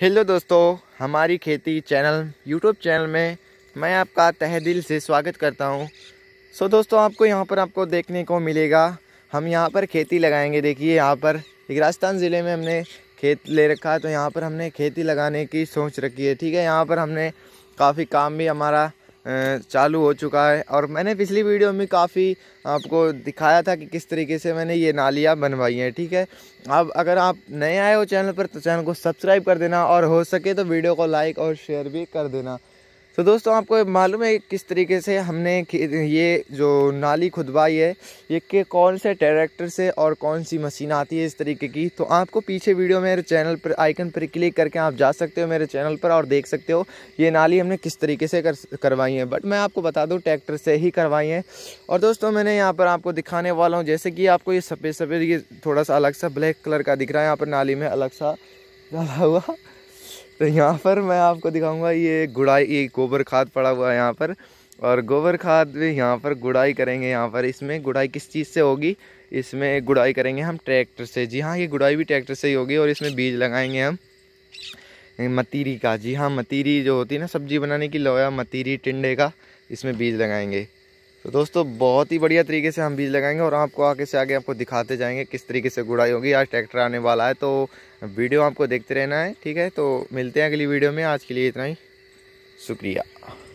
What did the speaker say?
hello दोस्तों हमारी खेती चैनल यूट्यूब चैनल में मैं आपका तह दिल से स्वागत करता हूं सो so दोस्तों आपको यहां पर आपको देखने को मिलेगा हम यहां पर खेती लगाएंगे देखिए यहां पर राजस्थान ज़िले में हमने खेत ले रखा है तो यहाँ पर हमने खेती लगाने की सोच रखी है ठीक है यहाँ पर हमने काफ़ी काम भी हमारा चालू हो चुका है और मैंने पिछली वीडियो में काफ़ी आपको दिखाया था कि किस तरीके से मैंने ये नालियाँ बनवाई हैं ठीक है अब अगर आप नए आए हो चैनल पर तो चैनल को सब्सक्राइब कर देना और हो सके तो वीडियो को लाइक और शेयर भी कर देना तो दोस्तों आपको मालूम है किस तरीके से हमने ये जो नाली खुदवाई है ये के कौन से ट्रैक्टर से और कौन सी मशीन आती है इस तरीके की तो आपको पीछे वीडियो मेरे चैनल पर आइकन पर क्लिक करके आप जा सकते हो मेरे चैनल पर और देख सकते हो ये नाली हमने किस तरीके से कर करवाई है बट मैं आपको बता दूँ ट्रैक्टर से ही करवाई है और दोस्तों मैंने यहाँ पर आपको दिखाने वाला हूँ जैसे कि आपको ये सफ़ेद सफ़ेद ये थोड़ा सा अलग सा ब्लैक कलर का दिख रहा है यहाँ पर नाली में अलग सा डाला हुआ तो यहाँ पर मैं आपको दिखाऊंगा ये गुड़ाई ये गोबर खाद पड़ा हुआ है यहाँ पर और गोबर खाद भी यहाँ पर गुड़ाई करेंगे यहाँ पर इसमें गुड़ाई किस चीज़ से होगी इसमें गुड़ाई करेंगे हम ट्रैक्टर से जी हाँ ये गुड़ाई भी ट्रैक्टर से ही होगी और इसमें बीज लगाएंगे हम मतीरी का जी हाँ मतीरी जो होती है ना सब्जी बनाने की लोया मतीरी टिंडे का इसमें बीज लगाएंगे तो दोस्तों बहुत ही बढ़िया तरीके से हम बीज लगाएंगे और आपको आगे से आगे आपको दिखाते जाएंगे किस तरीके से गुड़ाई होगी आज ट्रैक्टर आने वाला है तो वीडियो आपको देखते रहना है ठीक है तो मिलते हैं अगली वीडियो में आज के लिए इतना ही शुक्रिया